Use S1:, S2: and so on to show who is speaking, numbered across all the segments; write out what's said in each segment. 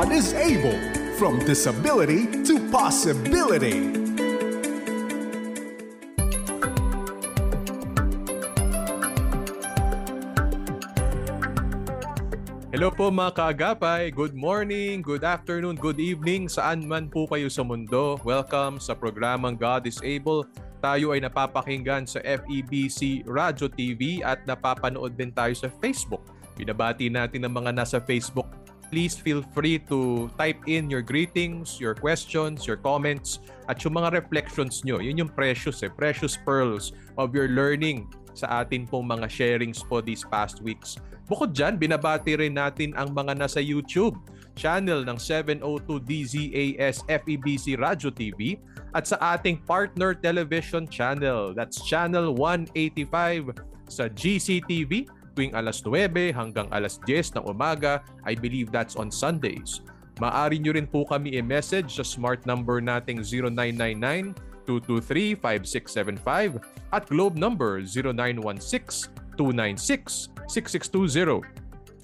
S1: God is able from disability to possibility. Hello po mga kaagapay, good morning, good afternoon, good evening, saan man po kayo sa mundo. Welcome sa programang God is Able. Tayo ay napapakinggan sa FEBC Radio TV at napapanood din tayo sa Facebook. Binabati natin ang mga nasa Facebook please feel free to type in your greetings, your questions, your comments, at yung mga reflections nyo. Yun yung precious, eh, precious pearls of your learning sa atin pong mga sharings po these past weeks. Bukod dyan, binabati rin natin ang mga nasa YouTube channel ng 702 DZAS FEBC Radio TV at sa ating partner television channel. That's channel 185 sa GCTV tuwing alas 9 hanggang alas 10 ng umaga. I believe that's on Sundays. Maari nyo rin po kami i-message sa smart number nating 0999 223 5675 at globe number 0916-296-6620.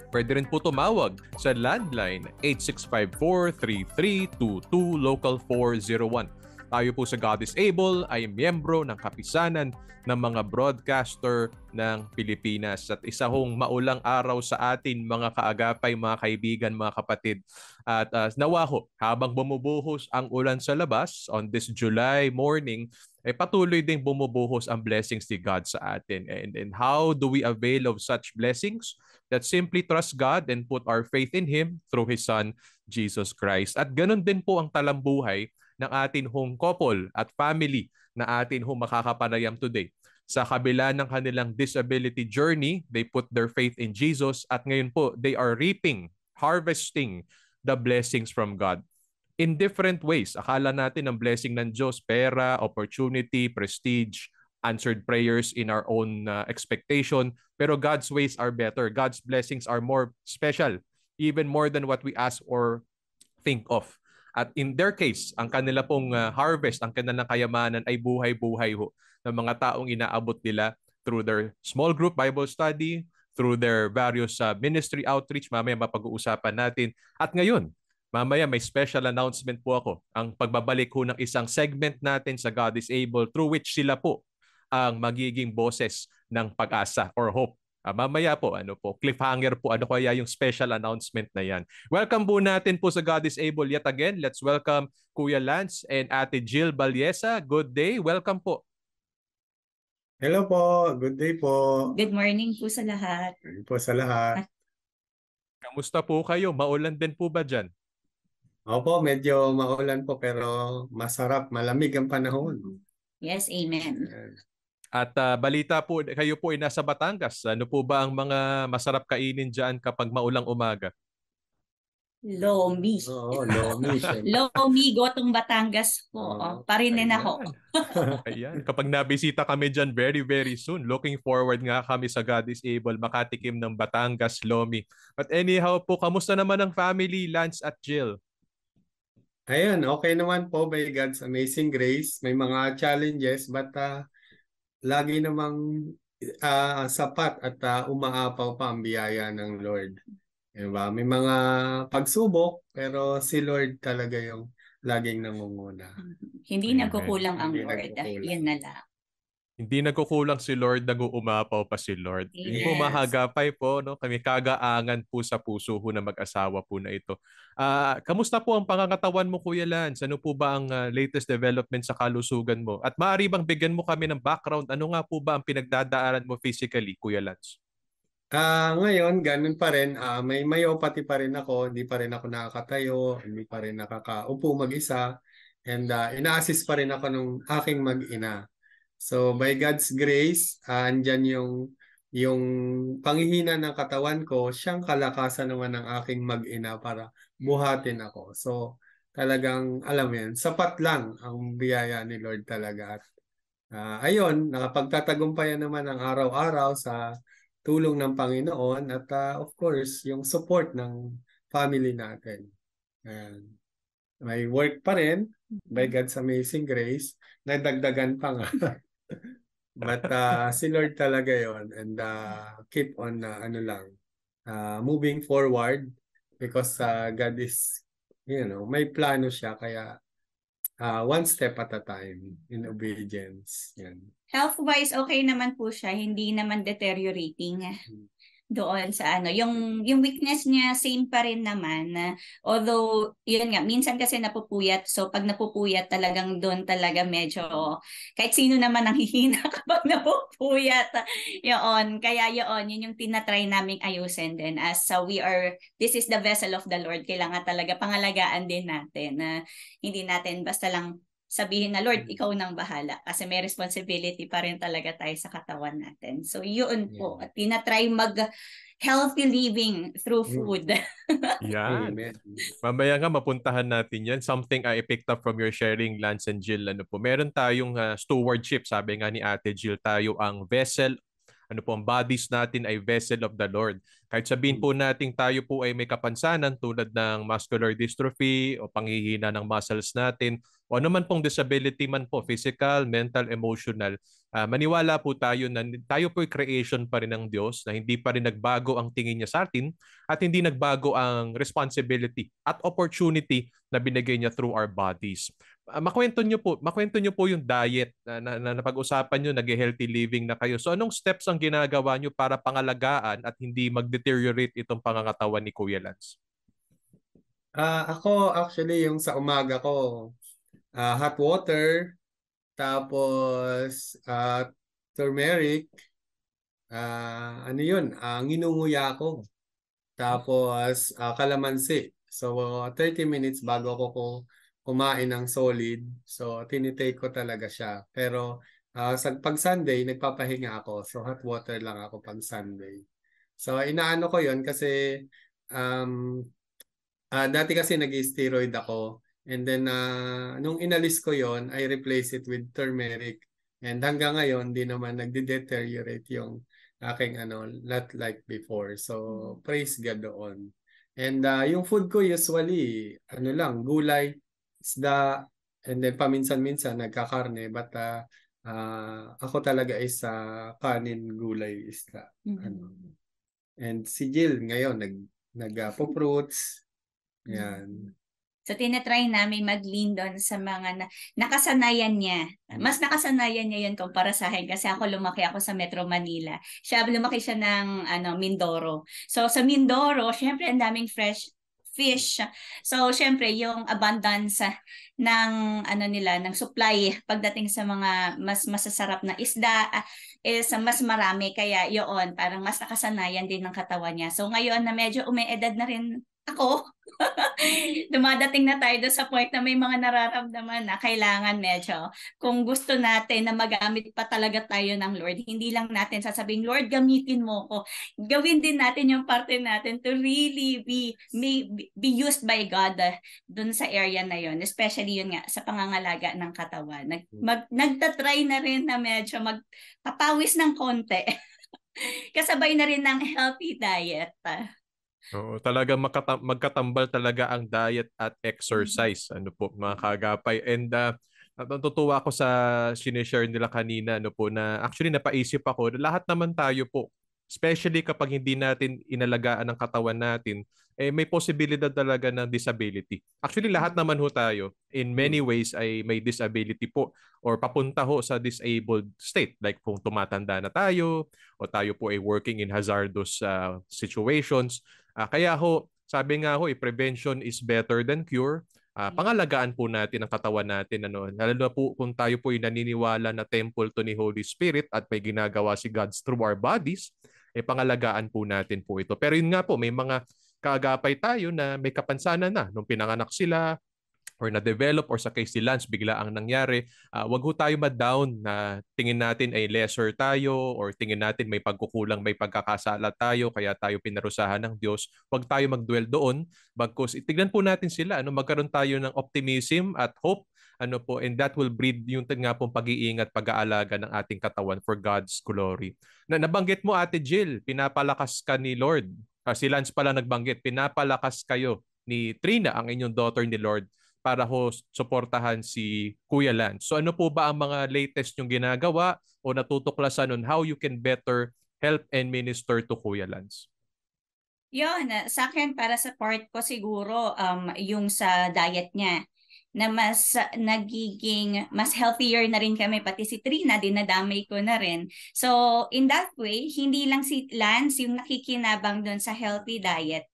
S1: Pwede rin po tumawag sa landline 8654-3322 local 401 tayo po sa is Able ay miyembro ng kapisanan ng mga broadcaster ng Pilipinas at isa hong maulang araw sa atin mga kaagapay, mga kaibigan, mga kapatid. At uh, nawa ho, habang bumubuhos ang ulan sa labas on this July morning, eh patuloy ding bumubuhos ang blessings ni God sa atin. And, and how do we avail of such blessings? That simply trust God and put our faith in Him through His Son, Jesus Christ. At ganun din po ang talambuhay ng atin hong couple at family na atin hong makakapanayam today. Sa kabila ng kanilang disability journey, they put their faith in Jesus at ngayon po, they are reaping, harvesting the blessings from God in different ways. Akala natin ang blessing ng Diyos, pera, opportunity, prestige, answered prayers in our own uh, expectation. Pero God's ways are better. God's blessings are more special, even more than what we ask or think of. At in their case, ang kanila pong uh, harvest, ang kanilang kayamanan ay buhay-buhay ho ng mga taong inaabot nila through their small group Bible study, through their various uh, ministry outreach. Mamaya mapag-uusapan natin. At ngayon, mamaya may special announcement po ako. Ang pagbabalik ho ng isang segment natin sa God is Able through which sila po ang magiging boses ng pag-asa or hope Uh, mamaya po, ano po, cliffhanger po, ano kaya yung special announcement na yan. Welcome po natin po sa God is Able yet again. Let's welcome Kuya Lance and Ate Jill Balyesa. Good day. Welcome po.
S2: Hello po. Good day po.
S3: Good morning po sa lahat.
S2: Good po sa lahat.
S1: Kamusta po
S2: kayo? Maulan din po ba dyan? Opo, medyo maulan po pero masarap, malamig ang panahon.
S3: Yes, amen. Yes.
S1: At uh, balita po, kayo po ay nasa Batangas. Ano po ba ang mga masarap kainin dyan kapag maulang umaga?
S3: Lomi. oh, Lomi. Lomi, gotong Batangas po. Oh, oh, parinin ayan. ako.
S1: ayan. Kapag nabisita kami dyan very, very soon, looking forward nga kami sa God is Able, makatikim ng Batangas, Lomi. But anyhow po, kamusta naman ang family, Lance at Jill? Ayan, okay naman po by God's
S2: amazing grace. May mga challenges but uh, lagi namang uh, sapat at uh, umaapaw pa ang biyaya ng Lord. Diba? May mga pagsubok, pero si Lord talaga yung laging nangunguna.
S3: Mm-hmm. Hindi nagkukulang ang Hindi Lord. Nagkukulang. Yan na lang.
S1: Hindi nagkukulang si Lord, nag-uumapaw pa si Lord. Yes. Hindi po mahagapay po, no? kami kagaangan po sa puso ho na mag-asawa po na ito. Uh, kamusta po ang pangangatawan mo, Kuya Lance? Ano po ba ang uh, latest development sa kalusugan mo? At maaari bang bigyan mo kami ng background? Ano nga po ba ang pinagdadaanan mo physically, Kuya Lance?
S2: Ah, uh, ngayon ganun pa rin. Uh, may myopathy pa rin ako, hindi pa rin ako nakakatayo, hindi pa rin nakakaupo mag-isa. And uh, ina-assist pa rin ako ng aking mag-ina. So by God's grace, uh, andyan yung yung panghihina ng katawan ko, siyang kalakasan naman ng aking mag-ina para buhatin ako. So talagang alam mo yan, sapat lang ang biyaya ni Lord talaga. At uh, ayun, nakapagtatagumpayan naman ang araw-araw sa tulong ng Panginoon at uh, of course, yung support ng family natin. And May work pa rin by mm-hmm. God's amazing grace. Nadagdagan pa nga. But uh, si Lord talaga yon and uh, keep on uh, ano lang uh, moving forward because uh, God is you know may plano siya kaya uh, one step at a time in obedience yan
S3: health wise okay naman po siya hindi naman deteriorating hmm doon sa ano yung yung weakness niya same pa rin naman although yun nga minsan kasi napupuyat so pag napupuyat talagang doon talaga medyo kahit sino naman nanghihina kapag napupuyat yun kaya yun yun yung tinatry naming ayusin din as so uh, we are this is the vessel of the Lord kailangan talaga pangalagaan din natin na hindi natin basta lang sabihin na, Lord, mm. ikaw nang bahala. Kasi may responsibility pa rin talaga tayo sa katawan natin. So, yun yeah. po. At tinatry mag healthy living through mm. food.
S1: yeah. Mamaya nga, mapuntahan natin yan. Something I picked up from your sharing, Lance and Jill. Ano po, meron tayong uh, stewardship. Sabi nga ni Ate Jill, tayo ang vessel ano po, ang bodies natin ay vessel of the Lord. Kahit sabihin mm. po natin tayo po ay may kapansanan tulad ng muscular dystrophy o panghihina ng muscles natin, o ano man pong disability man po, physical, mental, emotional, uh, maniwala po tayo na tayo po ay creation pa rin ng Diyos na hindi pa rin nagbago ang tingin niya sa atin at hindi nagbago ang responsibility at opportunity na binigay niya through our bodies. Uh, makwento niyo po, makwento niyo po yung diet na, na, na napag-usapan niyo, nag-healthy living na kayo. So anong steps ang ginagawa niyo para pangalagaan at hindi mag-deteriorate itong pangangatawan ni Kuya Lance?
S2: Uh, ako actually yung sa umaga ko uh, hot water, tapos uh, turmeric, uh, ano yun, uh, nginunguya ko. Tapos uh, kalamansi. So uh, 30 minutes bago ako ko kumain ng solid. So tinitake ko talaga siya. Pero uh, sa, pag Sunday, nagpapahinga ako. So hot water lang ako pag Sunday. So inaano ko yon kasi um, uh, dati kasi nag-steroid ako. And then, uh, nung inalis ko yon I replace it with turmeric. And hanggang ngayon, di naman nagde-deteriorate yung aking ano, not like before. So, praise God doon. And uh, yung food ko usually, ano lang, gulay, isda, and then paminsan-minsan nagkakarne. But uh, uh, ako talaga is sa uh, kanin, gulay, isda. Mm-hmm. Ano. And si Jill ngayon, nag, nag-fruits. Uh, Yan.
S3: So tinatry namin mag-lean doon sa mga na, nakasanayan niya. Mas nakasanayan niya 'yon kumpara sa akin kasi ako lumaki ako sa Metro Manila. Siya lumaki siya ng ano Mindoro. So sa Mindoro, syempre ang daming fresh fish. So syempre yung abundance ng ano nila ng supply pagdating sa mga mas masasarap na isda ah, is mas marami kaya yun parang mas nakasanayan din ng katawan niya. So ngayon na medyo umeedad na rin ako dumadating na tayo sa point na may mga nararamdaman na kailangan medyo. Kung gusto natin na magamit pa talaga tayo ng Lord, hindi lang natin sasabing, Lord, gamitin mo ko. Gawin din natin yung parte natin to really be, may, be used by God uh, dun sa area na yon Especially yun nga, sa pangangalaga ng katawan. Nag, hmm. mag, nagtatry na rin na medyo magpapawis ng konti. Kasabay na rin ng healthy diet.
S1: Oo, talaga makata- magkatambal talaga ang diet at mm. exercise. Ano po, mga kagapay. And uh, natutuwa ako sa sinishare nila kanina ano po na actually napaisip ako lahat naman tayo po especially kapag hindi natin inalagaan ang katawan natin eh may posibilidad talaga ng disability. Actually lahat mm. naman ho tayo in mm. many ways ay may disability po or papunta ho sa disabled state like kung tumatanda na tayo o tayo po ay working in hazardous uh, situations Uh, kaya ho, sabi nga ho, eh, prevention is better than cure. Uh, pangalagaan po natin ang katawan natin. Ano, lalo na po kung tayo po ay naniniwala na temple to ni Holy Spirit at may ginagawa si God through our bodies, eh pangalagaan po natin po ito. Pero yun nga po, may mga kaagapay tayo na may kapansanan na. Nung pinanganak sila, or na-develop or sa case ni Lance bigla ang nangyari, uh, wag ho tayo ma-down na tingin natin ay lesser tayo or tingin natin may pagkukulang, may pagkakasala tayo kaya tayo pinarusahan ng Diyos. Wag tayo magdwell doon bagkus itignan po natin sila ano magkaroon tayo ng optimism at hope ano po and that will breed yung nga pong pag-iingat pag-aalaga ng ating katawan for God's glory. Na nabanggit mo Ate Jill, pinapalakas ka ni Lord. Uh, si Lance pala nagbanggit, pinapalakas kayo ni Trina ang inyong daughter ni Lord para ho suportahan si Kuya Lance. So ano po ba ang mga latest yung ginagawa o natutuklasan on how you can better help and minister to Kuya Lance?
S3: Yun, ah, sa akin para sa part ko siguro um, yung sa diet niya na mas nagiging mas healthier na rin kami pati si Trina dinadamay ko na rin. So in that way, hindi lang si Lance yung nakikinabang doon sa healthy diet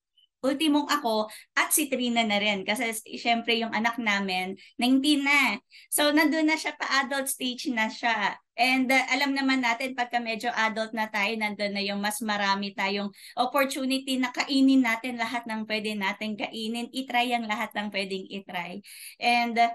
S3: ultimong ako at si Trina na rin kasi siyempre yung anak namin 19 na. So nandoon na siya pa adult stage na siya. And uh, alam naman natin pagka medyo adult na tayo nandoon na yung mas marami tayong opportunity na kainin natin lahat ng pwede natin kainin, itry ang lahat ng pwedeng itry. And uh,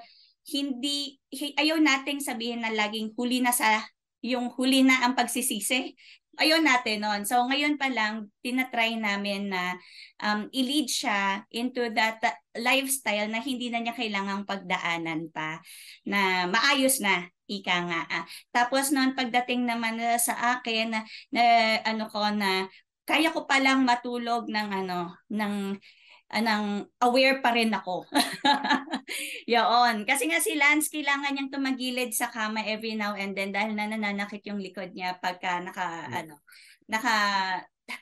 S3: hindi ayaw nating sabihin na laging huli na sa yung huli na ang pagsisisi ayun natin noon. So ngayon pa lang, tinatry namin na um, i-lead siya into that lifestyle na hindi na niya kailangang pagdaanan pa. Na maayos na, ika nga. Ah. Tapos noon pagdating naman sa akin, na, na ano ko na kaya ko palang matulog ng ano ng anang aware pa rin ako. Yaon. Kasi nga si Lance, kailangan niyang tumagilid sa kama every now and then dahil nananakit yung likod niya pagka naka, yeah. Hmm. ano, naka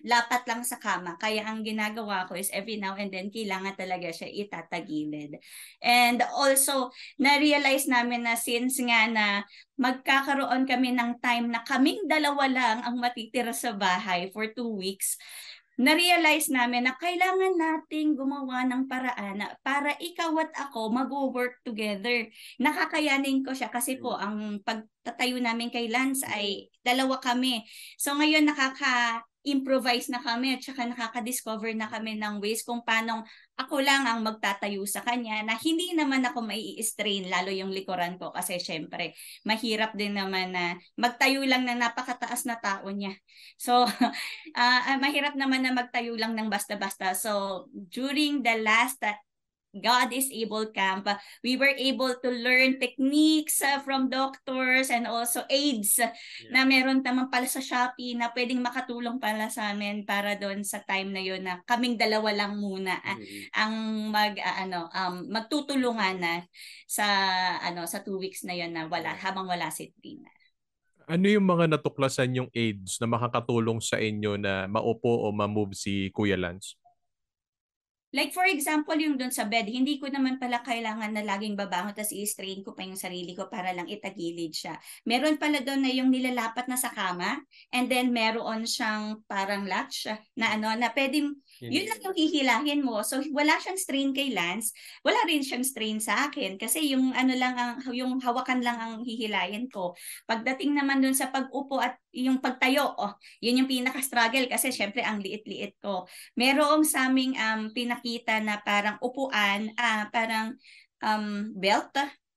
S3: lapat lang sa kama. Kaya ang ginagawa ko is every now and then kailangan talaga siya itatagilid. And also, na-realize namin na since nga na magkakaroon kami ng time na kaming dalawa lang ang matitira sa bahay for two weeks, na-realize namin na kailangan nating gumawa ng paraan na para ikaw at ako mag-work together. Nakakayanin ko siya kasi po mm. ang pagtatayo namin kay Lance mm. ay dalawa kami. So ngayon nakaka improvise na kami at saka nakaka-discover na kami ng ways kung paano ako lang ang magtatayo sa kanya na hindi naman ako mai-strain lalo yung likuran ko kasi syempre mahirap din naman na magtayo lang ng napakataas na tao niya. So uh, mahirap naman na magtayo lang ng basta-basta. So during the last God is Able Camp, uh, we were able to learn techniques uh, from doctors and also aids uh, yeah. na meron naman pala sa Shopee na pwedeng makatulong pala sa amin para doon sa time na yon na kaming dalawa lang muna mm-hmm. ang mag uh, ano um, magtutulungan na sa ano sa two weeks na yon na wala habang wala si Trina.
S1: Ano yung mga natuklasan yung aids na makakatulong sa inyo na maupo o ma-move si Kuya Lance?
S3: Like for example, yung doon sa bed, hindi ko naman pala kailangan na laging babangon tapos i-strain ko pa yung sarili ko para lang itagilid siya. Meron pala doon na yung nilalapat na sa kama and then meron siyang parang latch na ano na pwedeng yun lang yung hihilahin mo. So wala siyang strain kay Lance, wala rin siyang strain sa akin kasi yung ano lang ang yung hawakan lang ang hihilahin ko. Pagdating naman dun sa pag-upo at yung pagtayo, oh, yun yung pinaka-struggle kasi syempre ang liit-liit ko. Merong sa aming um, pinakita na parang upuan, ah, parang um, belt,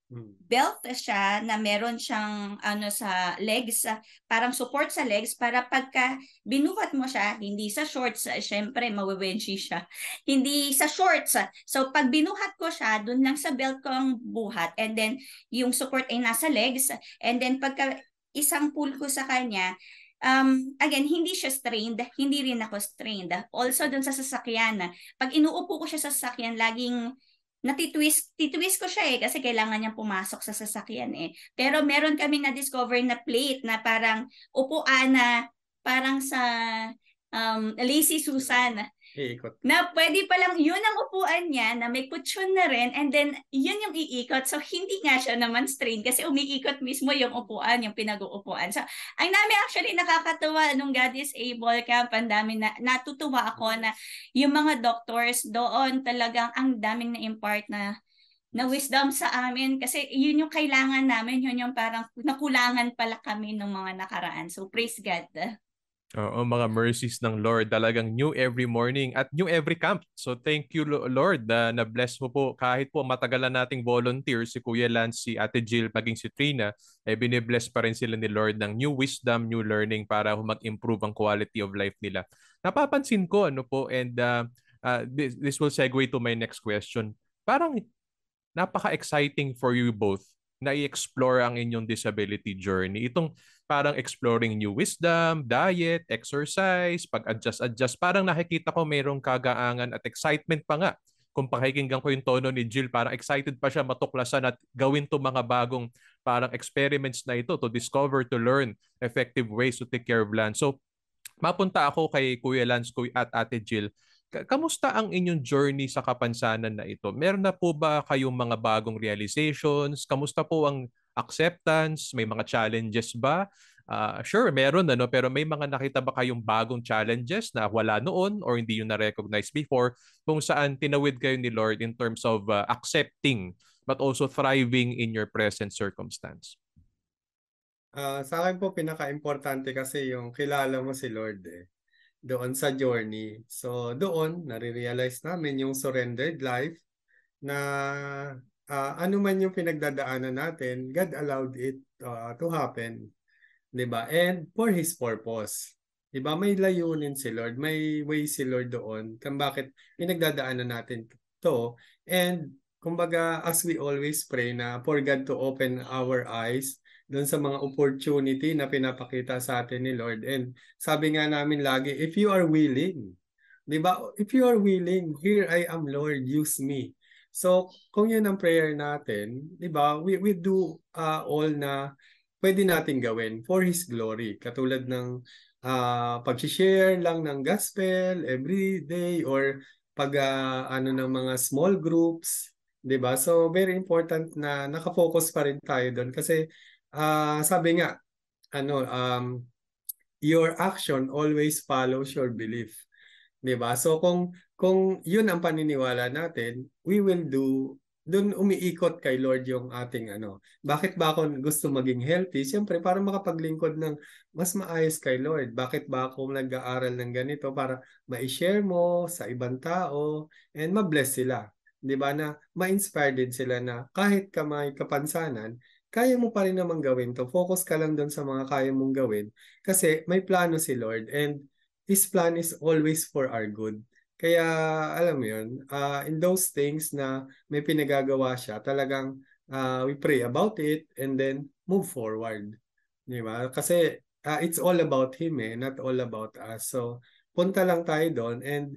S3: Mm. belt siya na meron siyang ano sa legs, ah, parang support sa legs para pagka binuhat mo siya, hindi sa shorts, ah, syempre mawewenshi siya. Hindi sa shorts. Ah. So pag binuhat ko siya, dun lang sa belt ko ang buhat and then yung support ay nasa legs and then pagka isang pull ko sa kanya, um, again, hindi siya strained, hindi rin ako strained. Also, dun sa sasakyan, pag inuupo ko siya sa sasakyan, laging natitwist, titwist ko siya eh kasi kailangan niyang pumasok sa sasakyan eh. Pero meron kami na-discover na plate na parang upuan na parang sa um, Lazy Susan Iikot. Na pwede pa lang yun ang upuan niya na may kutsyon na rin and then yun yung iikot. So hindi nga siya naman strain kasi umiikot mismo yung upuan, yung pinag-uupuan. So ang dami actually nakakatuwa nung God is Able Camp, ang dami na, natutuwa ako na yung mga doctors doon talagang ang daming na-impart na na wisdom sa amin kasi yun yung kailangan namin, yun yung parang nakulangan pala kami ng mga nakaraan. So praise God.
S1: Oo, mga mercies ng Lord talagang new every morning at new every camp. So thank you Lord na na-bless mo po kahit po matagalan nating volunteer si Kuya Lance, si Ate Jill, maging si Trina, eh bine-bless pa rin sila ni Lord ng new wisdom, new learning para mag-improve ang quality of life nila. Napapansin ko ano po and uh, uh, this, this will segue to my next question. Parang napaka-exciting for you both na-explore ang inyong disability journey. Itong parang exploring new wisdom, diet, exercise, pag-adjust-adjust. Parang nakikita ko mayroong kagaangan at excitement pa nga. Kung pakikinggan ko yung tono ni Jill, parang excited pa siya matuklasan at gawin to mga bagong parang experiments na ito to discover, to learn effective ways to take care of land. So, mapunta ako kay Kuya Lance at Ate Jill Kamusta ang inyong journey sa kapansanan na ito? Meron na po ba kayong mga bagong realizations? Kamusta po ang acceptance? May mga challenges ba? Uh, sure, meron ano, pero may mga nakita ba kayong bagong challenges na wala noon or hindi yun na-recognize before kung saan tinawid kayo ni Lord in terms of uh, accepting but also thriving in your present circumstance?
S2: Uh, sa akin po pinaka-importante kasi yung kilala mo si Lord eh doon sa journey. So doon, nare-realize namin yung surrendered life na uh, ano man yung pinagdadaanan natin, God allowed it uh, to happen. 'Di ba? And for His purpose. 'Di ba? May layunin si Lord, may way si Lord doon kung bakit pinagdadaanan natin to. And kumbaga, as we always pray na for God to open our eyes doon sa mga opportunity na pinapakita sa atin ni Lord. And sabi nga namin lagi, if you are willing, 'di ba? If you are willing, here I am Lord, use me. So, kung 'yun ang prayer natin, 'di ba? We we do uh, all na pwede natin gawin for his glory. Katulad ng uh, pag-share lang ng gospel every day or pag uh, ano ng mga small groups, 'di ba? So very important na nakafocus pa rin tayo doon kasi uh, sabi nga, ano, um, your action always follows your belief. 'Di ba? So kung kung 'yun ang paniniwala natin, we will do doon umiikot kay Lord yung ating ano. Bakit ba ako gusto maging healthy? Siyempre para makapaglingkod ng mas maayos kay Lord. Bakit ba ako nag-aaral ng ganito para ma-share mo sa ibang tao and ma-bless sila. 'Di ba na ma-inspire din sila na kahit kamay kapansanan, kaya mo pa rin naman gawin to. Focus ka lang doon sa mga kaya mong gawin. Kasi may plano si Lord and His plan is always for our good. Kaya, alam mo yun, uh, in those things na may pinagagawa siya, talagang uh, we pray about it and then move forward. Di ba? Kasi uh, it's all about Him eh, not all about us. So, punta lang tayo doon and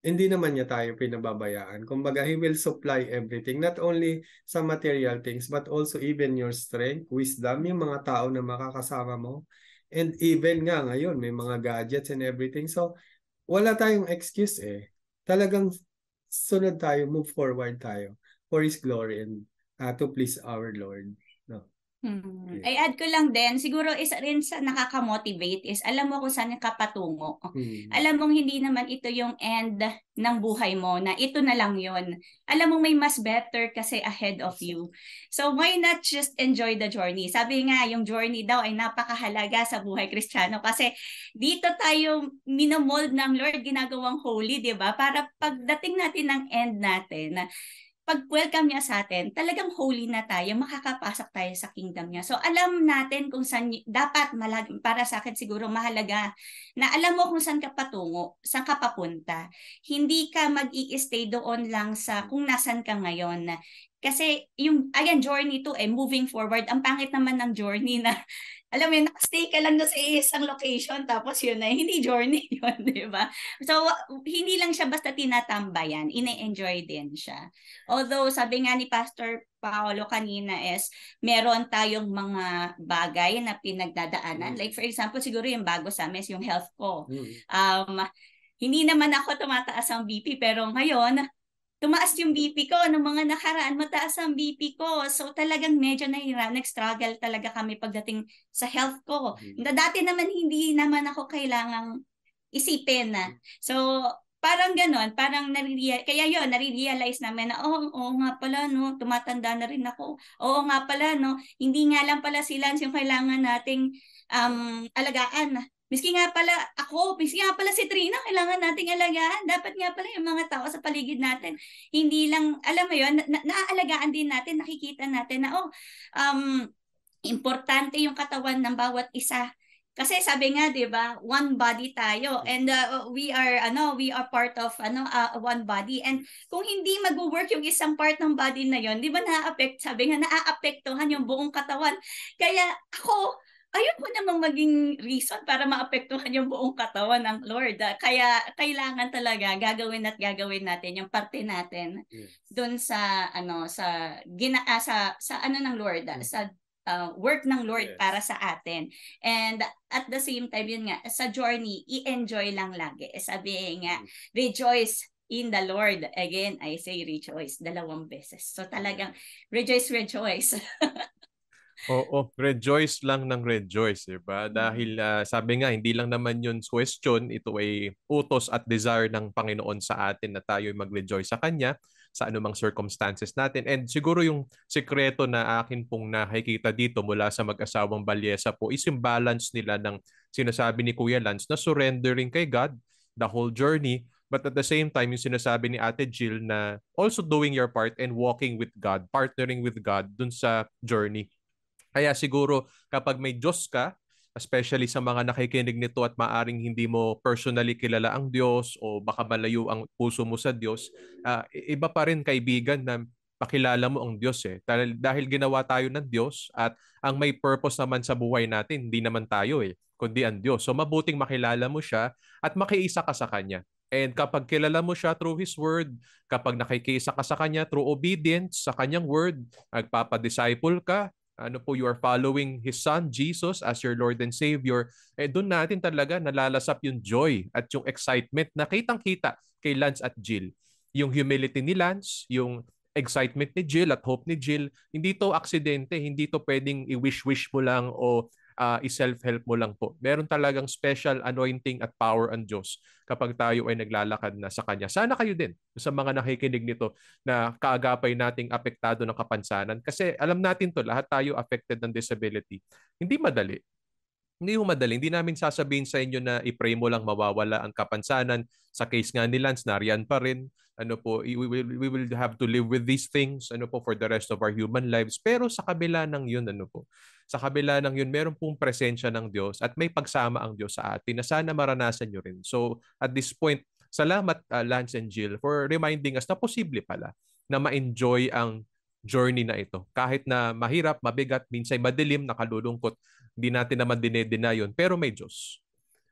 S2: hindi naman niya tayo pinababayaan. Kumbaga, He will supply everything, not only sa material things, but also even your strength, wisdom, yung mga tao na makakasama mo. And even nga ngayon, may mga gadgets and everything. So, wala tayong excuse eh. Talagang sunod tayo, move forward tayo for His glory and uh, to please our Lord.
S3: Mm. Yeah. I add ko lang din, siguro isa rin sa nakaka-motivate is alam mo kung saan ka patungo. Mm. Alam mong hindi naman ito yung end ng buhay mo na ito na lang yon. Alam mong may mas better kasi ahead of you. So why not just enjoy the journey? Sabi nga, yung journey daw ay napakahalaga sa buhay kristyano kasi dito tayo minamold ng Lord, ginagawang holy, di ba? Para pagdating natin ng end natin, pag-welcome niya sa atin, talagang holy na tayo, makakapasok tayo sa kingdom niya. So alam natin kung saan dapat malag, para sa akin siguro mahalaga na alam mo kung saan ka patungo, saan ka papunta. Hindi ka mag-i-stay doon lang sa kung nasan ka ngayon. Kasi yung ayan journey to eh moving forward. Ang pangit naman ng journey na alam mo yun, nakastay ka lang sa isang location, tapos yun na, hindi journey yun, di ba? So, hindi lang siya basta tinatambayan, ine-enjoy din siya. Although, sabi nga ni Pastor Paolo kanina is, meron tayong mga bagay na pinagdadaanan. mm Like, for example, siguro yung bago sa amin yung health ko. mm Um, hindi naman ako tumataas ang BP, pero ngayon, tumaas yung BP ko. Nung mga nakaraan, mataas ang BP ko. So talagang medyo nahira, nag-struggle talaga kami pagdating sa health ko. mm Dati naman hindi naman ako kailangang isipin na. Mm-hmm. So parang ganon, parang narirealize, kaya yon nare-realize namin na, oh, oo nga pala, no, tumatanda na rin ako. Oo nga pala, no, hindi nga lang pala sila yung kailangan nating um, alagaan. Miski nga pala ako, miski nga pala si Trina, kailangan nating alagaan. Dapat nga pala yung mga tao sa paligid natin, hindi lang, alam mo yun, na- naaalagaan din natin, nakikita natin na, oh, um, importante yung katawan ng bawat isa. Kasi sabi nga, 'di ba, one body tayo and uh, we are ano, we are part of ano uh, one body. And kung hindi magwo-work yung isang part ng body na 'yon, 'di ba na-affect, sabi nga, naaapektuhan yung buong katawan. Kaya ako ayun po namang maging reason para maapektuhan yung buong katawan ng Lord. Ah. Kaya kailangan talaga gagawin at gagawin natin yung parte natin yes. doon sa ano sa gina uh, sa sa ano ng Lord, mm. sa uh, work ng Lord yes. para sa atin. And at the same time yun nga sa journey, i-enjoy lang lagi. Eh, sabi nga, mm. rejoice in the Lord. Again, I say rejoice dalawang beses. So talagang rejoice, rejoice.
S1: Oo, rejoice lang ng rejoice, di ba? Mm. Dahil uh, sabi nga, hindi lang naman yun question, ito ay utos at desire ng Panginoon sa atin na tayo mag-rejoice sa Kanya sa anumang circumstances natin. And siguro yung sikreto na akin pong nakikita dito mula sa mag-asawang Balyesa po is yung balance nila ng sinasabi ni Kuya Lance na surrendering kay God the whole journey but at the same time yung sinasabi ni Ate Jill na also doing your part and walking with God, partnering with God dun sa journey kaya siguro kapag may Diyos ka, especially sa mga nakikinig nito at maaring hindi mo personally kilala ang Diyos o baka malayo ang puso mo sa Diyos, uh, iba pa rin kaibigan na pakilala mo ang Diyos eh. Dahil, dahil ginawa tayo ng Diyos at ang may purpose naman sa buhay natin, hindi naman tayo eh, kundi ang Diyos. So mabuting makilala mo siya at makiisa ka sa Kanya. And kapag kilala mo siya through His Word, kapag nakikisa ka sa Kanya through obedience sa Kanyang Word, nagpapa-disciple ka, ano po, you are following His Son, Jesus, as your Lord and Savior, eh doon natin talaga nalalasap yung joy at yung excitement na kitang-kita kay Lance at Jill. Yung humility ni Lance, yung excitement ni Jill at hope ni Jill, hindi to aksidente, hindi to pwedeng i-wish-wish mo lang o uh, i-self-help mo lang po. Meron talagang special anointing at power ang Diyos kapag tayo ay naglalakad na sa Kanya. Sana kayo din sa mga nakikinig nito na kaagapay nating apektado ng kapansanan. Kasi alam natin to, lahat tayo affected ng disability. Hindi madali hindi ho madali. Hindi namin sasabihin sa inyo na i-pray mo lang mawawala ang kapansanan. Sa case nga ni Lance, nariyan pa rin. Ano po, we will, we will have to live with these things ano po, for the rest of our human lives. Pero sa kabila ng yun, ano po, sa kabila ng yun, meron pong presensya ng Diyos at may pagsama ang Diyos sa atin na sana maranasan nyo rin. So at this point, salamat uh, Lance and Jill for reminding us na posible pala na ma-enjoy ang journey na ito. Kahit na mahirap, mabigat, minsan madilim, nakalulungkot, Di natin naman dinedena yun, pero may Diyos.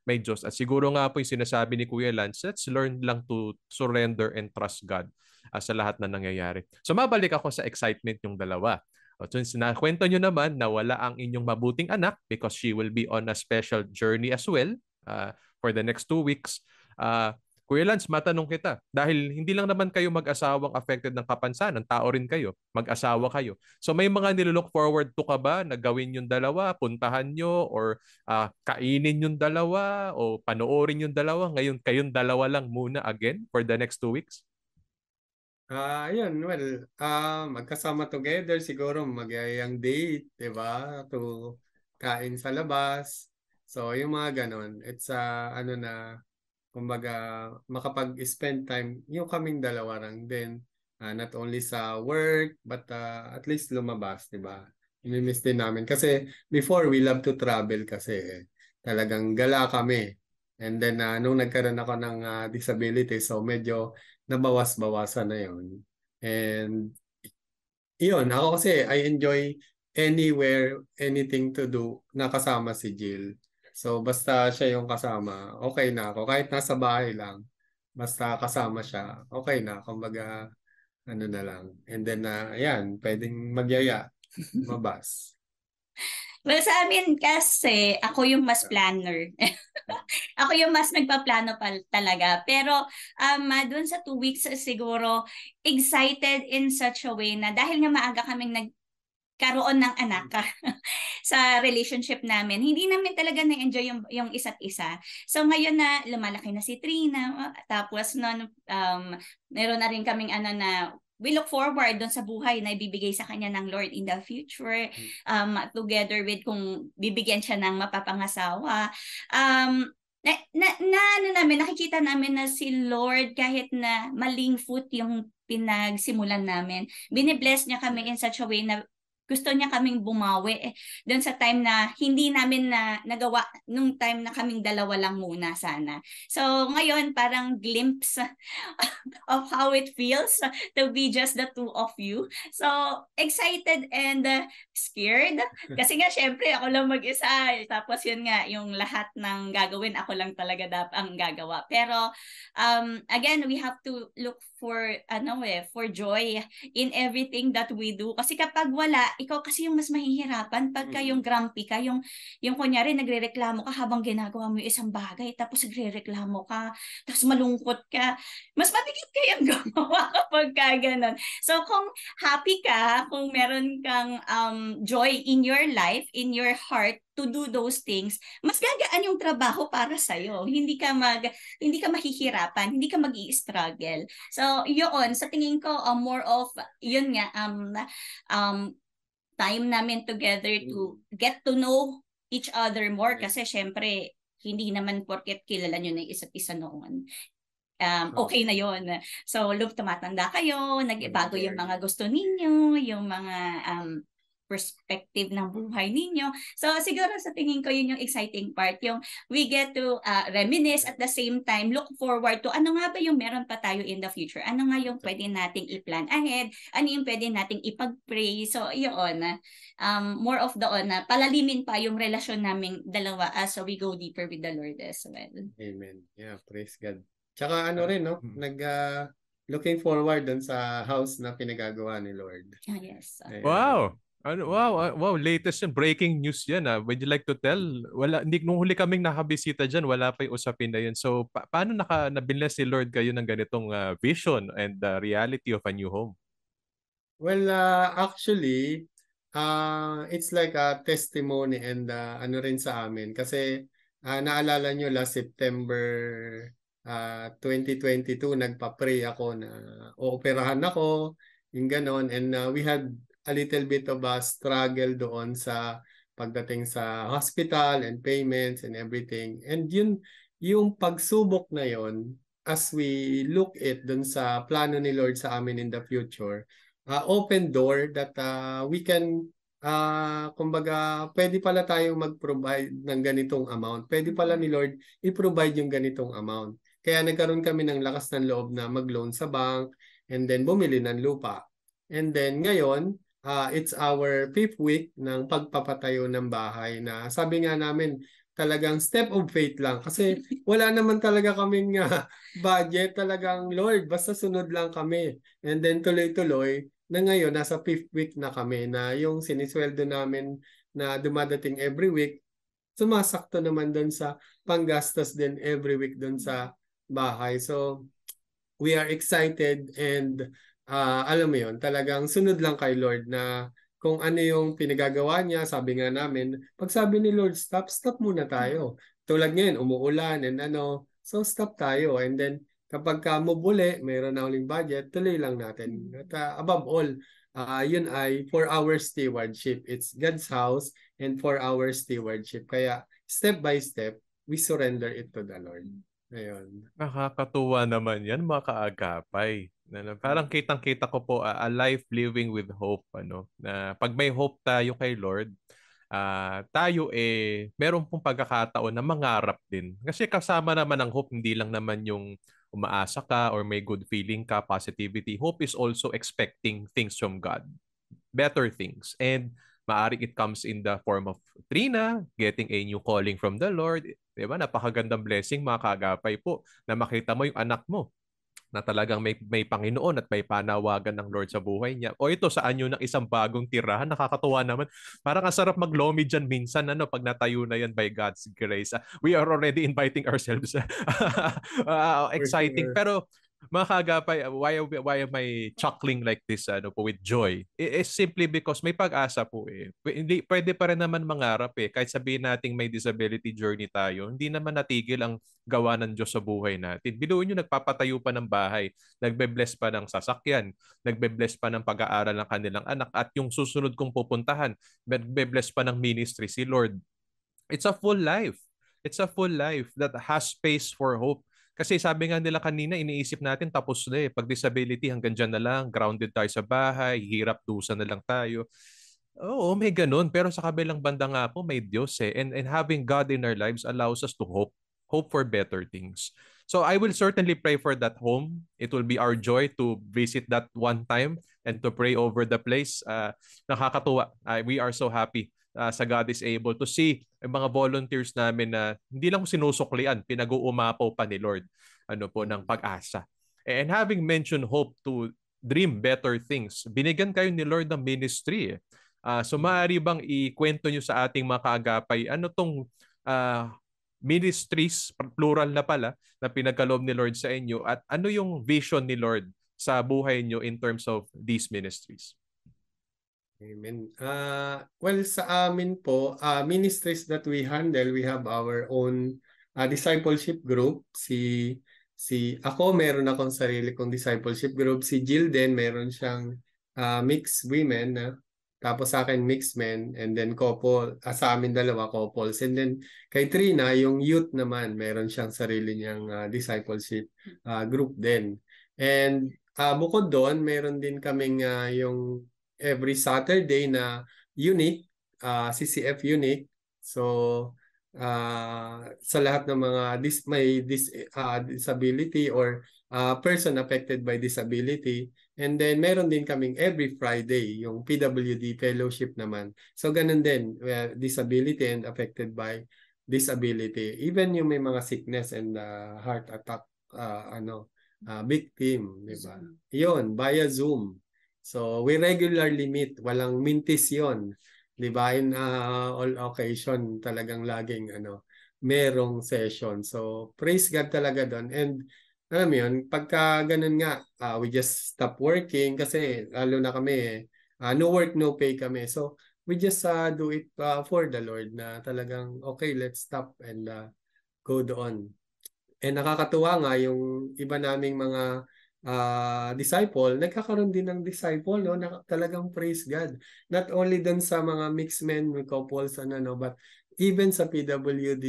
S1: May Diyos. At siguro nga po yung sinasabi ni Kuya Lance, let's learn lang to surrender and trust God uh, sa lahat na nangyayari. So mabalik ako sa excitement yung dalawa. At since nakwento nyo naman na wala ang inyong mabuting anak because she will be on a special journey as well uh, for the next two weeks. Uh, Kuya Lance, matanong kita. Dahil hindi lang naman kayo mag-asawang affected ng kapansanan, tao rin kayo, mag-asawa kayo. So may mga nililook forward to ka ba na gawin yung dalawa, puntahan nyo, or uh, kainin yung dalawa, o panoorin yung dalawa? Ngayon, kayong dalawa lang muna again for the next two weeks?
S2: Ah, uh, well, uh, magkasama together siguro magyayang date, 'di ba? To kain sa labas. So, yung mga ganun, it's uh, ano na kumbaga makapag-spend time yung kaming dalawa lang din uh, not only sa work but uh, at least lumabas, 'di ba? Imi-miss din namin kasi before we love to travel kasi eh, talagang gala kami. And then uh, nung nagkaroon ako ng uh, disability so medyo nabawas-bawasan na 'yon. And iyon, ako kasi I enjoy anywhere, anything to do nakasama si Jill. So basta siya yung kasama, okay na ako. Kahit nasa bahay lang, basta kasama siya, okay na. Kumbaga, ano na lang. And then, uh, ayan, pwedeng magyaya, mabas.
S3: well, sa amin kasi, ako yung mas planner. ako yung mas nagpaplano pa talaga. Pero um, ah, doon sa two weeks siguro, excited in such a way na dahil nga maaga kaming nag karoon ng anak mm. sa relationship namin. Hindi namin talaga na-enjoy yung, yung isa't isa. So ngayon na lumalaki na si Trina, ah, tapos noon um, meron na rin kaming ano na we look forward doon sa buhay na ibibigay sa kanya ng Lord in the future mm. um, together with kung bibigyan siya ng mapapangasawa. Um, na, na, na ano namin, nakikita namin na si Lord kahit na maling foot yung pinagsimulan namin, binibless niya kami mm. in such a way na gusto niya kaming bumawi. Eh, doon sa time na hindi namin na nagawa nung time na kaming dalawa lang muna sana. So ngayon parang glimpse of how it feels to be just the two of you. So excited and uh, scared kasi nga syempre ako lang mag-isa. Tapos yun nga yung lahat ng gagawin ako lang talaga dapat ang gagawa. Pero um again we have to look for ano eh for joy in everything that we do kasi kapag wala ikaw kasi yung mas mahihirapan pagka yung grumpy ka, yung, yung kunyari nagrereklamo ka habang ginagawa mo yung isang bagay, tapos nagrereklamo ka, tapos malungkot ka. Mas mabigat kayang gumawa kapag ka ganun. So kung happy ka, kung meron kang um, joy in your life, in your heart, to do those things, mas gagaan yung trabaho para sa iyo. Hindi ka mag hindi ka mahihirapan, hindi ka magi-struggle. So, yun, sa tingin ko um, more of yun nga um um time namin together to mm. get to know each other more kasi syempre hindi naman porket kilala nyo na isa't isa noon. Um, okay na yon So, love, tumatanda kayo, nagbago yung mga gusto ninyo, yung mga um, perspective ng buhay ninyo. So siguro sa tingin ko yun yung exciting part, yung we get to uh, reminisce at the same time look forward to ano nga ba yung meron pa tayo in the future? Ano nga yung pwede nating i-plan ahead? Ano yung pwede nating ipag-pray? So yun, um, more of the on, uh, palalimin pa yung relasyon naming dalawa as so we go deeper with the Lord as well.
S2: Amen. Yeah, praise God. Tsaka ano rin, no? Mm-hmm. Nag, uh, looking forward dun sa house na pinagagawa ni Lord. Ah, yes.
S1: Ayan. Wow! Ano, wow, ah, wow, latest yan. Breaking news yan. Ah. Would you like to tell? Wala, hindi, nung huli kaming nakabisita dyan, wala pa yung usapin na yun. So, pa- paano naka, nabilas si Lord kayo ng ganitong uh, vision and the uh, ah, reality of a new home?
S2: Well, uh, actually, uh, it's like a testimony and uh, ano rin sa amin. Kasi uh, naalala nyo last September uh, 2022, nagpa-pray ako na ooperahan ako, yung ganon. And uh, we had a little bit of a struggle doon sa pagdating sa hospital and payments and everything. And yun, yung pagsubok na yon as we look at dun sa plano ni Lord sa amin in the future, uh, open door that uh, we can uh, kumbaga, pwede pala tayong mag-provide ng ganitong amount. Pwede pala ni Lord i-provide yung ganitong amount. Kaya nagkaroon kami ng lakas ng loob na mag-loan sa bank and then bumili ng lupa. And then ngayon, uh, it's our fifth week ng pagpapatayo ng bahay na sabi nga namin talagang step of faith lang kasi wala naman talaga kaming uh, budget talagang Lord basta sunod lang kami and then tuloy-tuloy na ngayon nasa fifth week na kami na yung sinisweldo namin na dumadating every week sumasakto naman doon sa panggastos din every week doon sa bahay so we are excited and uh, alam mo yon talagang sunod lang kay Lord na kung ano yung pinagagawa niya, sabi nga namin, pag sabi ni Lord, stop, stop muna tayo. Tulad ngayon, umuulan and ano, so stop tayo. And then, kapag ka mubuli, mayroon na uling budget, tuloy lang natin. At uh, above all, uh, yun ay for our stewardship. It's God's house and for our stewardship. Kaya, step by step, we surrender it to the Lord. Ayun.
S1: Nakakatuwa naman yan, mga kaagapay. Na, parang kitang-kita ko po uh, a life living with hope ano na pag may hope tayo kay Lord uh, tayo eh meron pong pagkakataon na mangarap din kasi kasama naman ang hope hindi lang naman yung umaasa ka or may good feeling ka positivity hope is also expecting things from God better things and maari it comes in the form of Trina getting a new calling from the Lord 'di ba napakagandang blessing mga kagapay po na makita mo yung anak mo na talagang may, may Panginoon at may panawagan ng Lord sa buhay niya. O ito, sa anyo ng isang bagong tirahan? Nakakatuwa naman. Parang kasarap maglomi dyan minsan, ano, pag natayo na yan by God's grace. Uh, we are already inviting ourselves. uh, exciting. Pero mga kagapay, uh, why, why am I chuckling like this ano po with joy? It is simply because may pag-asa po eh. Hindi, pwede pa rin naman mangarap eh. Kahit sabihin nating may disability journey tayo, hindi naman natigil ang gawa ng Diyos sa buhay natin. Biluin nyo, nagpapatayo pa ng bahay, nagbe-bless pa ng sasakyan, nagbe-bless pa ng pag-aaral ng kanilang anak, at yung susunod kong pupuntahan, nagbe-bless pa ng ministry si Lord. It's a full life. It's a full life that has space for hope kasi sabi nga nila kanina, iniisip natin tapos na eh. Pag disability, hanggang dyan na lang. Grounded tayo sa bahay, hirap dusa na lang tayo. Oo, may ganun. Pero sa kabilang banda nga po, may Diyos eh. And, and having God in our lives allows us to hope. Hope for better things. So I will certainly pray for that home. It will be our joy to visit that one time and to pray over the place. Uh, nakakatuwa. Uh, we are so happy uh, sa God is able to see yung mga volunteers namin na hindi lang sinusuklian, pinag-uumapaw pa ni Lord ano po ng pag-asa. Eh, and having mentioned hope to dream better things, binigyan kayo ni Lord ng ministry. Eh. Uh, so maaari bang ikwento nyo sa ating mga kaagapay, ano tong uh, ministries, plural na pala, na pinagkaloob ni Lord sa inyo at ano yung vision ni Lord sa buhay nyo in terms of these ministries? Amen.
S2: Uh, well, sa amin po, uh, ministries that we handle, we have our own uh, discipleship group. Si si ako meron akong sarili kong discipleship group. Si Jill din meron siyang uh, mixed women uh, tapos sa akin mixed men and then couple uh, sa amin dalawa couples and then kay Trina yung youth naman meron siyang sarili niyang uh, discipleship uh, group din. And uh, bukod doon meron din kaming uh, yung every Saturday na unique, uh, ah, CCF unique. So, uh, sa lahat ng mga dis may dis uh, disability or uh, person affected by disability. And then, meron din kaming every Friday, yung PWD fellowship naman. So, ganun din, uh, disability and affected by disability. Even yung may mga sickness and uh, heart attack, uh, ano, uh, victim, di ba? Yun, via Zoom. So we regularly meet, walang mintis 'yon. 'Di ba? In uh, all occasion talagang laging ano, merong session. So praise God talaga doon and alam mo yun, pagka ganun nga, uh, we just stop working kasi lalo na kami, eh, uh, no work, no pay kami. So, we just uh, do it uh, for the Lord na talagang, okay, let's stop and uh, go on. And nakakatuwa nga yung iba naming mga uh, disciple, nagkakaroon din ng disciple no na talagang praise God. Not only dun sa mga mixed men, couples ano no, but even sa PWD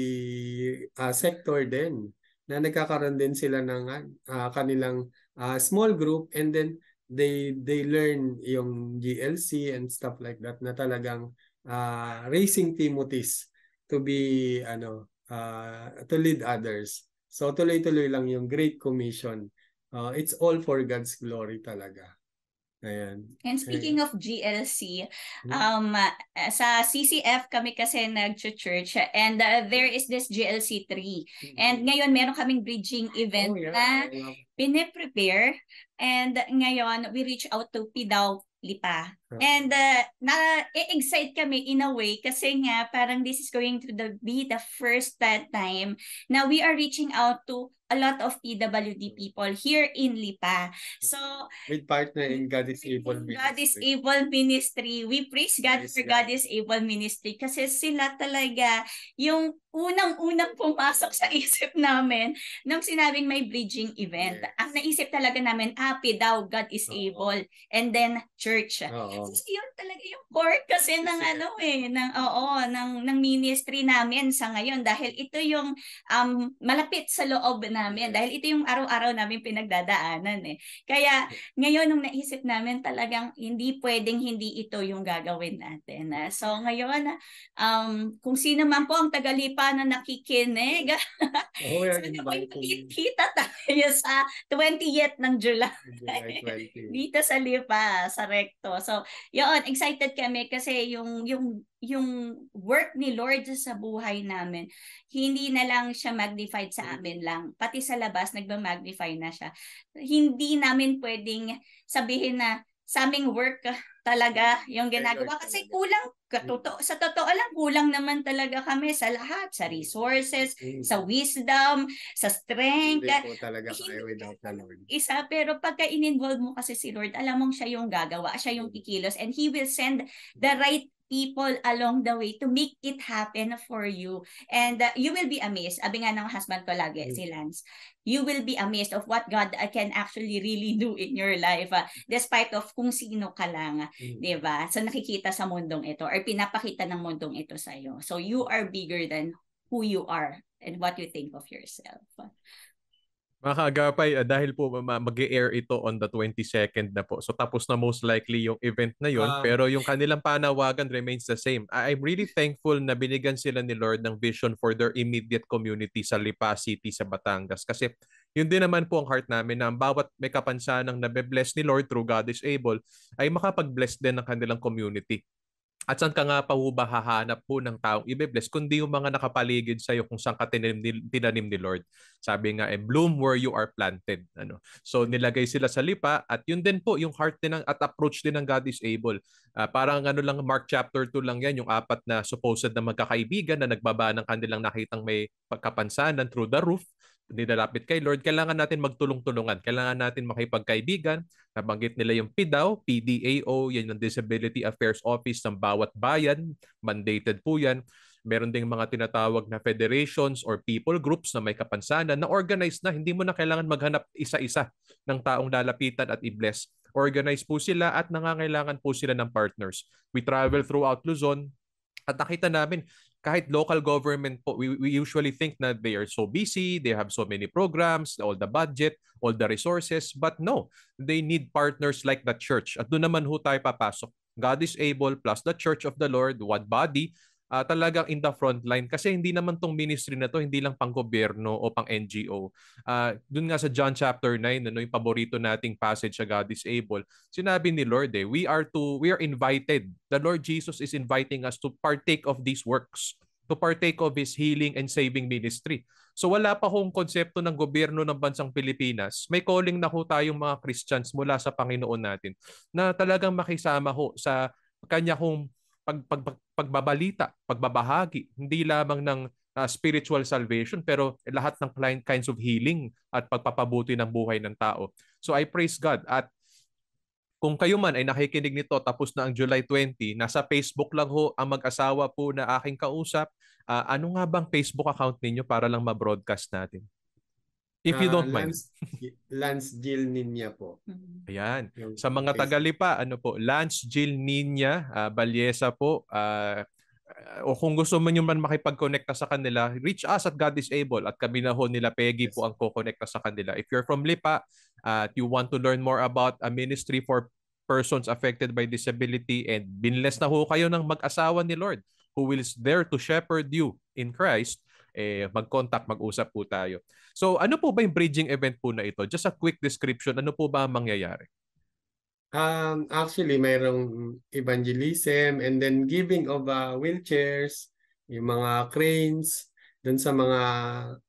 S2: uh, ah, sector din na nagkakaroon din sila ng uh, kanilang uh, small group and then they they learn yung GLC and stuff like that na talagang uh, raising Timothy's to be ano uh, to lead others. So tuloy-tuloy lang yung Great Commission uh, it's all for God's glory talaga.
S3: Ayan. And speaking Ayan. of GLC, mm-hmm. um eh, sa CCF kami kasi nag-church and uh, there is this GLC 3. Mm-hmm. And ngayon meron kaming bridging event oh, yeah. na pine-prepare and ngayon we reach out to Pidao Lipa. And uh, na-excite kami in a way kasi nga parang this is going to the, be the first that time na we are reaching out to a lot of PWD mm. people here in Lipa. So,
S2: with partner in God is Able Ministry. God is Able
S3: Ministry. We praise God praise for God. God is Able Ministry kasi sila talaga yung unang-unang pumasok sa isip namin nung sinabing may bridging event. Yes. Ang naisip talaga namin, happy daw, God is Uh-oh. able. And then, church. uh So, yun talaga yung core kasi yes. ng ano eh, ng, oo, ng, ng ministry namin sa ngayon. Dahil ito yung um, malapit sa loob namin. Yes. Dahil ito yung araw-araw namin pinagdadaanan eh. Kaya, ngayon nung naisip namin talagang hindi pwedeng hindi ito yung gagawin natin. Uh, so, ngayon, um, kung sino man po ang tagalipas pa na nakikinig. Oh, yeah, so, kita tayo sa 20th ng July. July 20. Dito sa Lipa, sa Recto. So, yun, excited kami kasi yung, yung, yung work ni Lord sa buhay namin, hindi na lang siya magnified sa amin lang. Pati sa labas, nagmamagnify na siya. Hindi namin pwedeng sabihin na sa aming work talaga yung ginagawa kasi kulang katuto, hmm. sa totoo lang kulang naman talaga kami sa lahat sa resources mm. sa wisdom sa strength hindi
S2: po talaga kayo without the Lord
S3: isa pero pagka in-involve mo kasi si Lord alam mong siya yung gagawa siya yung hmm. kikilos and He will send the right people along the way to make it happen for you. And uh, you will be amazed. Abi nga ng husband ko lagi, mm. si Lance. You will be amazed of what God can actually really do in your life uh, despite of kung sino ka lang, ah, mm. 'di ba? So nakikita sa mundong ito or pinapakita ng mundong ito sa iyo. So you are bigger than who you are and what you think of yourself.
S1: Mga kaagapay, uh, dahil po mag-air ito on the 22nd na po. So tapos na most likely yung event na yon um, pero yung kanilang panawagan remains the same. I- I'm really thankful na binigyan sila ni Lord ng vision for their immediate community sa Lipa City sa Batangas kasi yun din naman po ang heart namin na ang bawat may kapansanang nabe-bless ni Lord through God is able ay makapag-bless din ng kanilang community. At saan ka nga pa ba hahanap po ng taong ibe-bless kundi yung mga nakapaligid sa iyo kung saan ka tinanim ni, tinanim ni Lord. Sabi nga, eh, bloom where you are planted. Ano? So nilagay sila sa lipa at yun din po, yung heart din ng, at approach din ng God is able. Uh, parang ano lang, Mark chapter 2 lang yan, yung apat na supposed na magkakaibigan na nagbaba ng kanilang nakitang may pagkapansanan through the roof nilalapit kay Lord, kailangan natin magtulong-tulungan. Kailangan natin makipagkaibigan. Nabanggit nila yung PDAO, PDAO, yan yung Disability Affairs Office ng bawat bayan. Mandated po yan. Meron ding mga tinatawag na federations or people groups na may kapansanan na organized na. Hindi mo na kailangan maghanap isa-isa ng taong lalapitan at i-bless. Organized po sila at nangangailangan po sila ng partners. We travel throughout Luzon, at nakita namin kahit local government po, we, we usually think that they are so busy, they have so many programs, all the budget, all the resources. But no, they need partners like the church. At doon naman ho tayo papasok. God is able plus the church of the Lord, one body, uh, talagang in the front line kasi hindi naman tong ministry na to hindi lang pang gobyerno o pang NGO. Uh, ah, Doon nga sa John chapter 9 ano yung paborito nating passage sa God is able. Sinabi ni Lord eh, we are to we are invited. The Lord Jesus is inviting us to partake of these works to partake of his healing and saving ministry. So wala pa hong konsepto ng gobyerno ng bansang Pilipinas. May calling na ho tayong mga Christians mula sa Panginoon natin na talagang makisama ho sa kanya hong pag, pag, pag, pagbabalita, pagbabahagi, hindi lamang ng uh, spiritual salvation pero lahat ng client kinds of healing at pagpapabuti ng buhay ng tao. So I praise God at kung kayo man ay nakikinig nito tapos na ang July 20, nasa Facebook lang ho ang mag-asawa po na aking kausap. Uh, ano nga bang Facebook account ninyo para lang ma-broadcast natin? If you ah, don't uh, Lance,
S2: mind. Lance Gil Ninya po.
S1: Ayan. Sa mga Tagalipa, ano po, Lance Gil Ninya, uh, ah, Balyesa po, uh, o kung gusto man nyo man makipag-connecta sa kanila, reach us at God is able at kami na ho nila Peggy yes. po ang kukonekta sa kanila. If you're from Lipa uh, at you want to learn more about a ministry for persons affected by disability and binless na ho kayo ng mag-asawa ni Lord who is there to shepherd you in Christ, eh, mag-contact, mag-usap po tayo. So ano po ba yung bridging event po na ito? Just a quick description, ano po ba ang mangyayari?
S2: Um, actually, mayroong evangelism and then giving of uh, wheelchairs, yung mga cranes, dun sa mga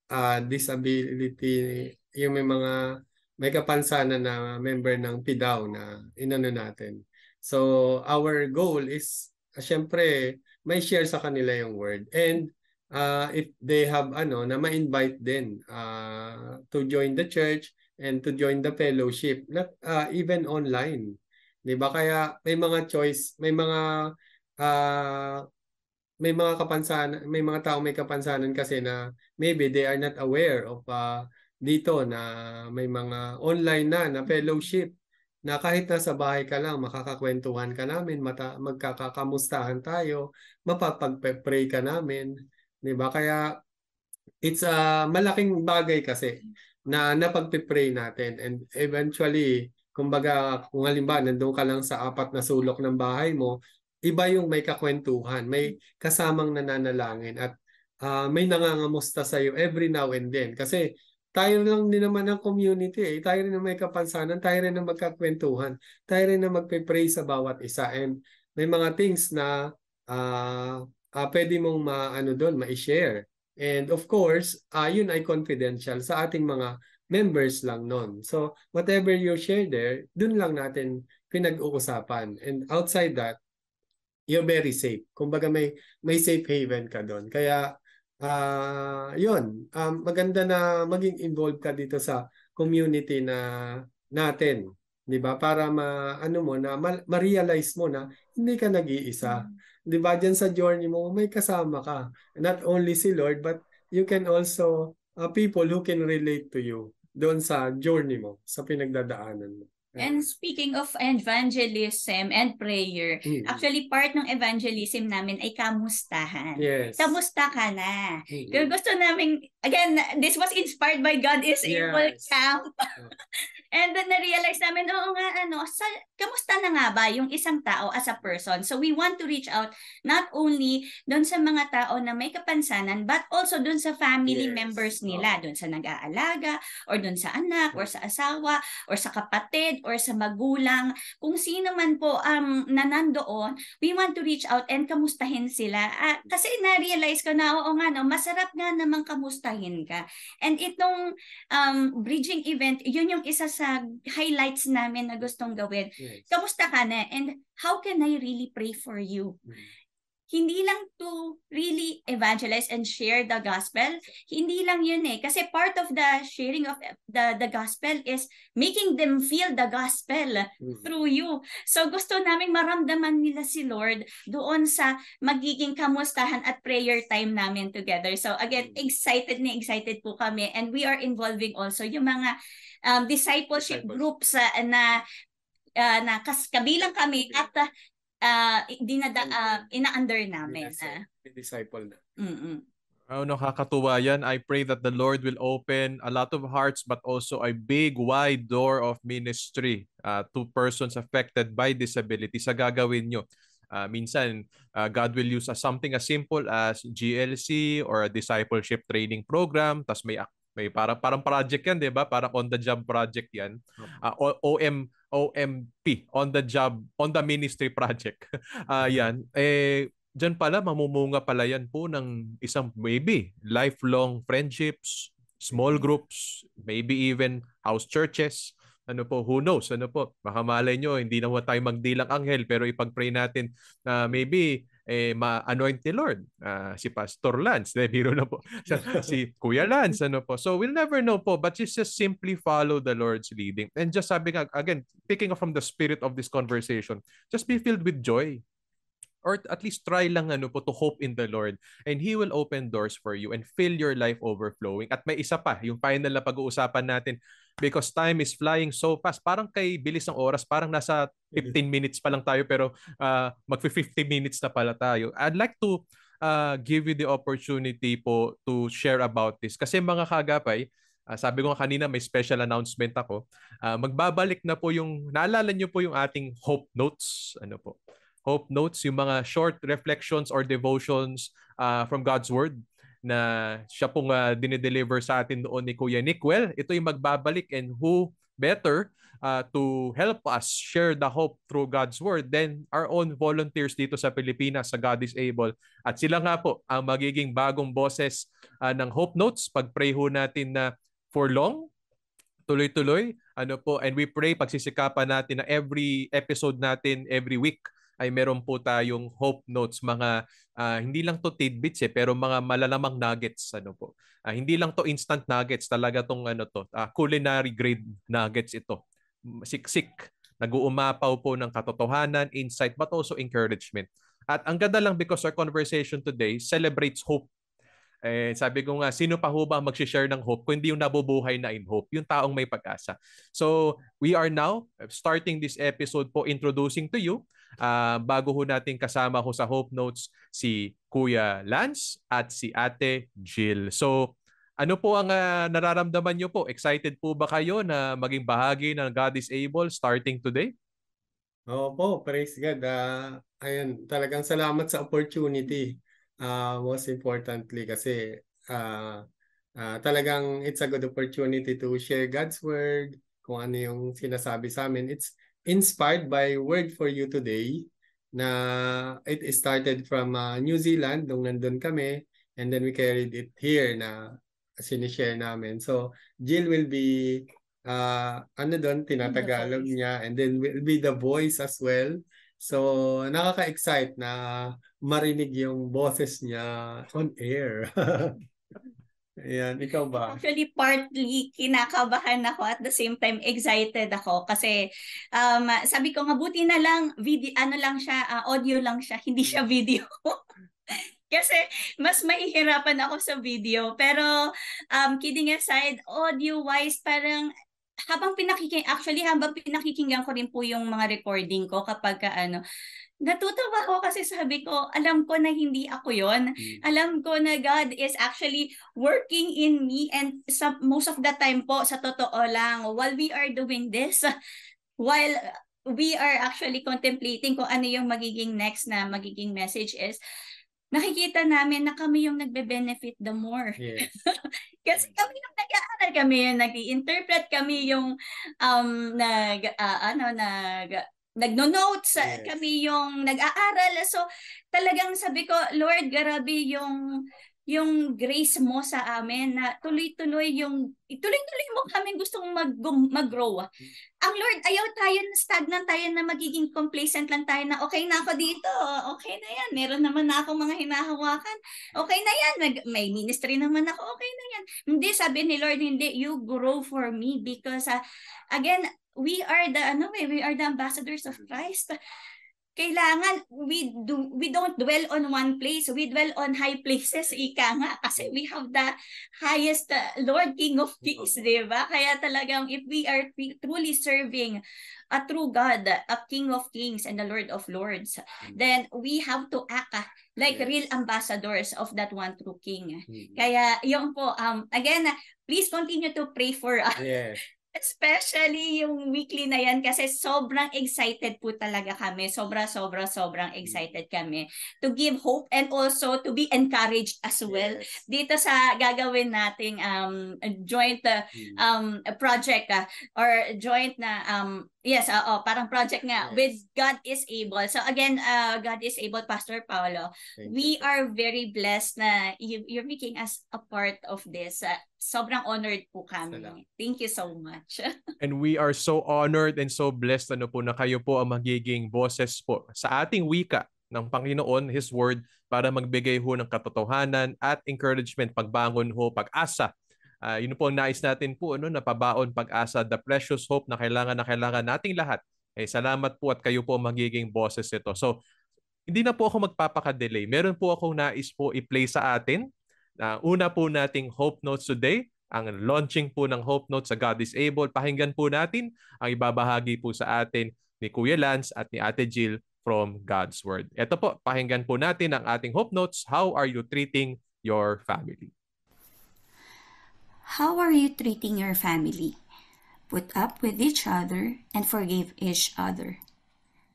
S2: uh, disability, yung may mga may kapansana na member ng PIDAW na inano natin. So, our goal is, uh, syempre, may share sa kanila yung word. And uh, if they have ano na ma-invite din uh, to join the church and to join the fellowship not uh, even online 'di ba kaya may mga choice may mga uh, may mga kapansanan may mga tao may kapansanan kasi na maybe they are not aware of uh, dito na may mga online na na fellowship na kahit sa bahay ka lang, makakakwentuhan ka namin, mata, magkakakamustahan tayo, mapapag-pray ka namin, 'Di ba? Kaya it's a malaking bagay kasi na napagpe-pray natin and eventually kumbaga kung halimbawa nandoon ka lang sa apat na sulok ng bahay mo, iba yung may kakwentuhan, may kasamang nananalangin at uh, may nangangamusta sa iyo every now and then kasi tayo lang din naman ang community eh. Tayo rin ang may kapansanan, tayo rin ang magkakwentuhan, tayo rin ang magpe-pray sa bawat isa. And may mga things na uh, uh, pwede mong maano doon, ma-share. And of course, uh, yun ay confidential sa ating mga members lang noon. So whatever you share there, dun lang natin pinag-uusapan. And outside that, you're very safe. Kumbaga may may safe haven ka doon. Kaya uh, yun, um, maganda na maging involved ka dito sa community na natin, 'di ba? Para ma ano mo na ma- ma-realize mo na hindi ka nag-iisa. Mm-hmm 'di ba diyan sa journey mo may kasama ka not only si Lord but you can also uh, people who can relate to you doon sa journey mo sa pinagdadaanan mo
S3: And speaking of evangelism and prayer, mm-hmm. actually part ng evangelism namin ay kamustahan. Yes. Kamusta ka na? Mm-hmm. gusto namin, again, this was inspired by God is yes. Able Camp. Oh. And then na-realize namin, oo nga, ano, sa, kamusta na nga ba yung isang tao as a person? So we want to reach out not only doon sa mga tao na may kapansanan, but also doon sa family yes. members nila, doon sa nag-aalaga, or doon sa anak, or mm. sa asawa, or sa kapatid, or sa magulang. Kung sino man po um, na nandoon, we want to reach out and kamustahin sila. Uh, kasi na-realize ko na, oo nga, no, masarap nga namang kamustahin ka. And itong um, bridging event, yun yung isa sa sa highlights namin na gustong gawin. Yes. Kamusta ka na? And how can I really pray for you? Mm-hmm hindi lang to really evangelize and share the gospel, hindi lang yun eh. Kasi part of the sharing of the, the gospel is making them feel the gospel mm-hmm. through you. So gusto naming maramdaman nila si Lord doon sa magiging kamustahan at prayer time namin together. So again, mm-hmm. excited na excited po kami and we are involving also yung mga um, discipleship, discipleship. groups uh, na uh, na kas, kabilang kami at uh, uh, dinada, uh, ina-under namin. Uh.
S1: Ah. Disciple na. Mm-mm. Oh, nakakatuwa yan. I pray that the Lord will open a lot of hearts but also a big wide door of ministry uh, to persons affected by disability sa gagawin nyo. Uh, minsan, uh, God will use as something as simple as GLC or a discipleship training program. Tapos may, may parang, parang project yan, di ba? Parang on-the-job project yan. Uh, OM OMP, on the job, on the ministry project. uh, Eh, dyan pala, mamumunga pala yan po ng isang maybe lifelong friendships, small mm-hmm. groups, maybe even house churches. Ano po, who knows? Ano po, baka malay nyo, hindi na tayo magdilang anghel pero ipag-pray natin na uh, maybe eh, ma-anoint ni Lord. Uh, si Pastor Lance, de, biro na po. si Kuya Lance, ano po. So we'll never know po, but just, just simply follow the Lord's leading. And just sabi nga, again, picking up from the spirit of this conversation, just be filled with joy or at least try lang ano po to hope in the Lord and He will open doors for you and fill your life overflowing. At may isa pa, yung final na pag-uusapan natin because time is flying so fast. Parang kay bilis ng oras, parang nasa 15 minutes pa lang tayo pero uh, ah, magfi-50 minutes na pala tayo. I'd like to uh, give you the opportunity po to share about this kasi mga kagapay, Uh, sabi ko nga kanina may special announcement ako. Uh, magbabalik na po yung naalala niyo po yung ating hope notes ano po. Hope Notes, yung mga short reflections or devotions uh, from God's Word na siya pong uh, dinideliver sa atin doon ni Kuya Nick. Well, ito yung magbabalik and who better uh, to help us share the hope through God's Word than our own volunteers dito sa Pilipinas sa God is Able. At sila nga po ang magiging bagong boses uh, ng Hope Notes. Pag-pray ho natin na for long, tuloy-tuloy, ano po, and we pray pagsisikapan natin na every episode natin, every week, ay meron po tayong hope notes, mga uh, hindi lang to tidbits eh, pero mga malalamang nuggets ano po. Uh, hindi lang to instant nuggets, talaga tong ano to, uh, culinary grade nuggets ito. Siksik, nag-uumapaw po ng katotohanan, insight, but also encouragement. At ang ganda lang because our conversation today celebrates hope eh, sabi ko nga, sino pa ho ba mag-share ng hope kundi yung nabubuhay na in hope, yung taong may pag-asa. So, we are now starting this episode po introducing to you Uh, bago ho natin kasama ho sa Hope Notes si Kuya Lance at si Ate Jill. So, ano po ang uh, nararamdaman niyo po? Excited po ba kayo na maging bahagi ng God is Able starting today?
S2: Opo, praise God. Uh, ah, ayan, talagang salamat sa opportunity. Uh, most importantly kasi uh, uh, talagang it's a good opportunity to share God's Word, kung ano yung sinasabi sa amin. It's inspired by Word for You Today na it started from uh, New Zealand nung nandun kami and then we carried it here na sinishare namin. So, Jill will be uh, ano doon, tinatagalog niya and then will be the voice as well. So, nakaka-excite na marinig yung boses niya on air. Ayan, ikaw ba?
S3: Actually, partly kinakabahan ako at the same time excited ako kasi um, sabi ko nga buti na lang video, ano lang siya, uh, audio lang siya, hindi siya video. kasi mas mahihirapan ako sa video. Pero um, kidding aside, audio-wise parang habang pinakiking actually habang pinakikinggan ko rin po yung mga recording ko kapag ano natutuwa ako kasi sabi ko, alam ko na hindi ako yon. Mm. Alam ko na God is actually working in me and sa, most of the time po, sa totoo lang, while we are doing this, while we are actually contemplating kung ano yung magiging next na magiging message is, nakikita namin na kami yung nagbe-benefit the more. Yes. Kasi kami yung nag-aaral, kami yung nag-interpret, kami yung um, nag, uh, ano, nag, nagno-notes, yes. kami yung nag-aaral. So talagang sabi ko, Lord, grabe yung yung grace mo sa amin na tuloy-tuloy yung tuloy-tuloy mo kami gustong mag mag-grow. Ang Lord, ayaw tayo na stagnant tayo na magiging complacent lang tayo na okay na ako dito. Okay na yan. Meron naman na akong mga hinahawakan. Okay na yan. Mag, may ministry naman ako. Okay na yan. Hindi, sabi ni Lord, hindi. You grow for me because uh, again, we are the ano eh, we are the ambassadors of mm. Christ. Kailangan we do we don't dwell on one place, we dwell on high places ika nga kasi we have the highest uh, Lord King of mm. Kings, 'di ba? Kaya talagang if we are truly serving a true God, a King of Kings and the Lord of Lords, mm. then we have to act uh, like real ambassadors of that one true King. Kaya 'yon po um again, ah, please continue to pray for us. Ah, yes. Especially yung weekly na yan kasi sobrang excited po talaga kami. Sobra, sobra, sobrang mm. excited kami to give hope and also to be encouraged as well. Yes. Dito sa gagawin nating um, joint uh, mm. um, project uh, or joint na um, Yes, oo, uh, parang project nga yes. with God is able. So again, uh, God is able Pastor Paolo. Thank we you. are very blessed na you, you're making us a part of this. Uh, sobrang honored po kami. Salam. Thank you so much.
S1: and we are so honored and so blessed ano po na kayo po ang magiging boses po sa ating wika ng Panginoon, His Word, para magbigay ho ng katotohanan at encouragement, pagbangon ho, pag-asa. Uh, yun po ang nais natin po, ano, napabaon, pag-asa, the precious hope na kailangan na kailangan nating lahat. Eh, salamat po at kayo po ang magiging bosses ito. So, hindi na po ako magpapakadelay. Meron po akong nais po i-play sa atin Uh, una po nating Hope Notes today, ang launching po ng Hope Notes sa God is Able. Pakinggan po natin ang ibabahagi po sa atin ni Kuya Lance at ni Ate Jill from God's Word. Ito po, pakinggan po natin ang ating Hope Notes, How Are You Treating Your Family?
S3: How are you treating your family? Put up with each other and forgive each other.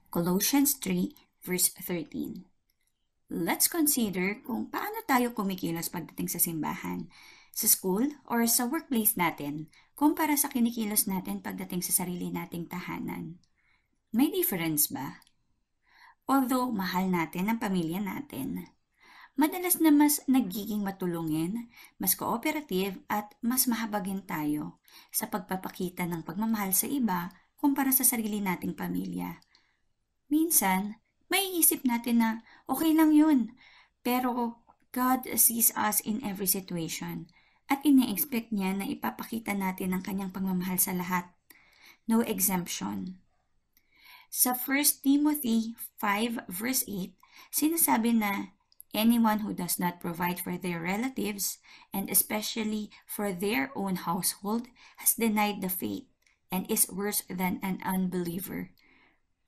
S3: Colossians 3 verse 13 Let's consider kung paano tayo kumikilos pagdating sa simbahan, sa school, or sa workplace natin, kumpara sa kinikilos natin pagdating sa sarili nating tahanan. May difference ba? Although mahal natin ang pamilya natin, madalas na mas nagiging matulungin, mas cooperative at mas mahabagin tayo sa pagpapakita ng pagmamahal sa iba kumpara sa sarili nating pamilya. Minsan, may isip natin na okay lang yun. Pero God sees us in every situation at ine-expect niya na ipapakita natin ang kanyang pagmamahal sa lahat. No exemption. Sa 1 Timothy 5 verse 8, sinasabi na anyone who does not provide for their relatives and especially for their own household has denied the faith and is worse than an unbeliever.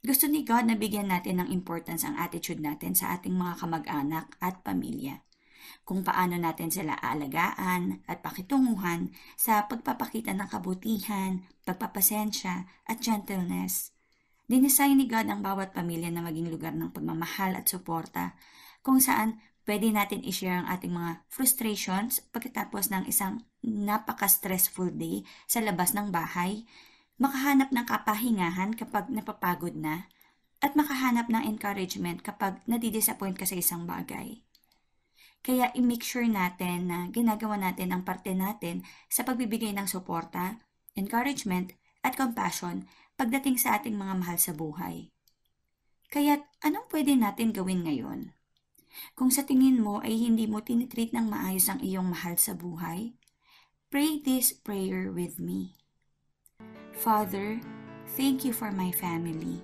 S3: Gusto ni God na bigyan natin ng importance ang attitude natin sa ating mga kamag-anak at pamilya. Kung paano natin sila aalagaan at pakitunguhan sa pagpapakita ng kabutihan, pagpapasensya at gentleness. Dinesign ni God ang bawat pamilya na maging lugar ng pagmamahal at suporta kung saan pwede natin i-share ang ating mga frustrations pagkatapos ng isang napaka-stressful day sa labas ng bahay makahanap ng kapahingahan kapag napapagod na, at makahanap ng encouragement kapag nadidisappoint ka sa isang bagay. Kaya i-make sure natin na ginagawa natin ang parte natin sa pagbibigay ng suporta, encouragement, at compassion pagdating sa ating mga mahal sa buhay. Kaya anong pwede natin gawin ngayon? Kung sa tingin mo ay hindi mo tinitreat ng maayos ang iyong mahal sa buhay, pray this prayer with me. Father, thank you for my family.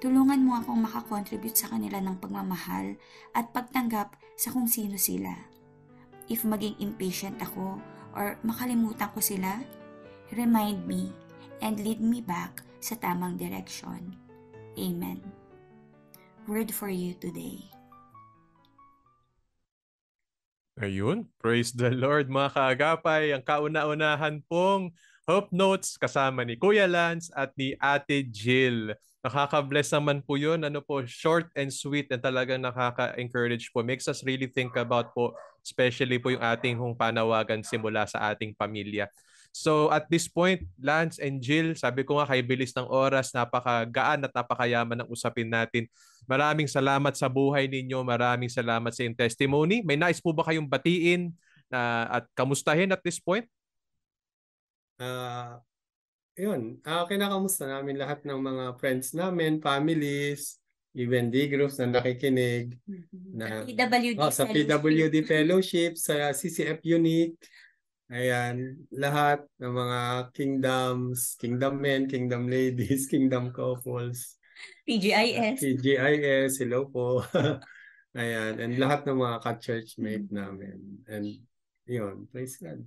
S3: Tulungan mo akong makakontribute sa kanila ng pagmamahal at pagtanggap sa kung sino sila. If maging impatient ako or makalimutan ko sila, remind me and lead me back sa tamang direksyon. Amen. Word for you today.
S1: Ayun, praise the Lord mga kaagapay. Ang kauna-unahan pong Hope Notes kasama ni Kuya Lance at ni Ate Jill. Nakaka-bless naman po yun. Ano po, short and sweet and talagang nakaka-encourage po. Makes us really think about po, especially po yung ating hong panawagan simula sa ating pamilya. So at this point, Lance and Jill, sabi ko nga kay bilis ng oras, napakagaan at napakayaman ng usapin natin. Maraming salamat sa buhay ninyo. Maraming salamat sa yung testimony. May nais nice po ba kayong batiin uh, at kamustahin at this point? Uh, yun, uh, kinakamusta namin lahat ng mga friends namin,
S2: families, even D groups na nakikinig. Mm-hmm. Na, sa PWD, oh, sa PWD Fellowship, sa CCF Unique. Ayan, lahat ng mga kingdoms, kingdom men, kingdom ladies, kingdom couples.
S3: PGIS. Uh, ah,
S2: PGIS, hello po. Ayan, and lahat ng mga
S1: ka-churchmate
S2: mm-hmm. namin. And yun, praise God.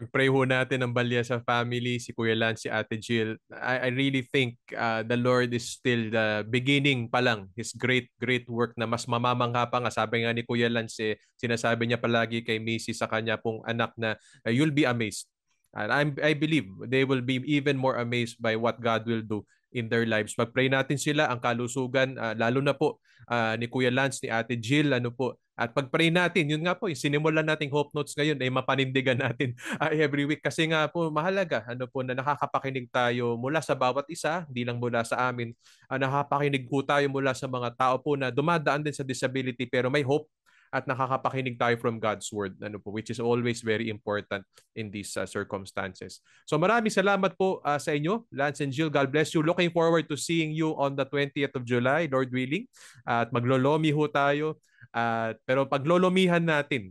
S1: Pag-pray ho natin ng balya sa family, si Kuya Lance, si Ate Jill. I, I really think uh, the Lord is still the beginning pa lang. His great, great work na mas mamamangha pa nga. Sabi nga ni Kuya Lance, eh, sinasabi niya palagi kay Macy sa kanya pong anak na uh, you'll be amazed. And I'm, I believe they will be even more amazed by what God will do in their lives. Pagpray natin sila ang kalusugan uh, lalo na po uh, ni Kuya Lance, ni Ate Jill, ano po. At pagpray natin, yun nga po, yung sinimulan nating hope notes ngayon ay mapanindigan natin uh, every week kasi nga po mahalaga ano po na nakakapakinig tayo mula sa bawat isa, hindi lang mula sa amin. Uh, nakakapakinig po tayo mula sa mga tao po na dumadaan din sa disability pero may hope at nakakapakinig tayo from God's word ano po which is always very important in these uh, circumstances. So maraming salamat po uh, sa inyo Lance and Jill. God bless you. Looking forward to seeing you on the 20th of July, Lord willing. Uh, at maglolomi ho tayo. Uh, pero paglolomihan natin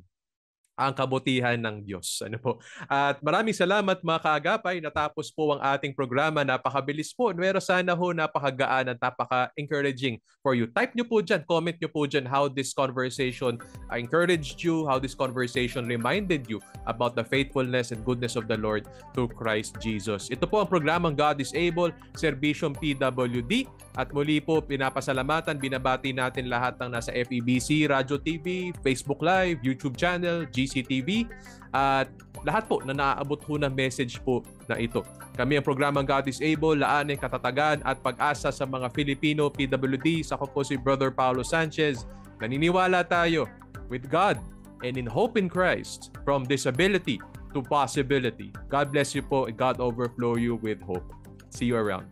S1: ang kabutihan ng Diyos. Ano po? At maraming salamat mga kaagapay. Natapos po ang ating programa. Napakabilis po. Pero sana ho napakagaan at napaka-encouraging for you. Type nyo po dyan, comment nyo po dyan how this conversation encouraged you, how this conversation reminded you about the faithfulness and goodness of the Lord through Christ Jesus. Ito po ang programang God is Able, Servicium PWD. At muli po, pinapasalamatan, binabati natin lahat ng nasa FEBC, Radio TV, Facebook Live, YouTube channel, GCTV, at lahat po na naaabot ho ng message po na ito. Kami ang programang God is Able, Laan Katatagan at Pag-asa sa mga Filipino PWD. Sa ko po si Brother Paolo Sanchez. Naniniwala tayo with God and in hope in Christ from disability to possibility. God bless you po and God overflow you with hope. See you around.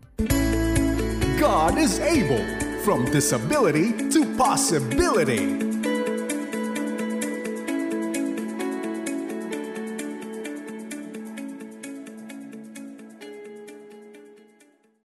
S1: God is able from disability to possibility.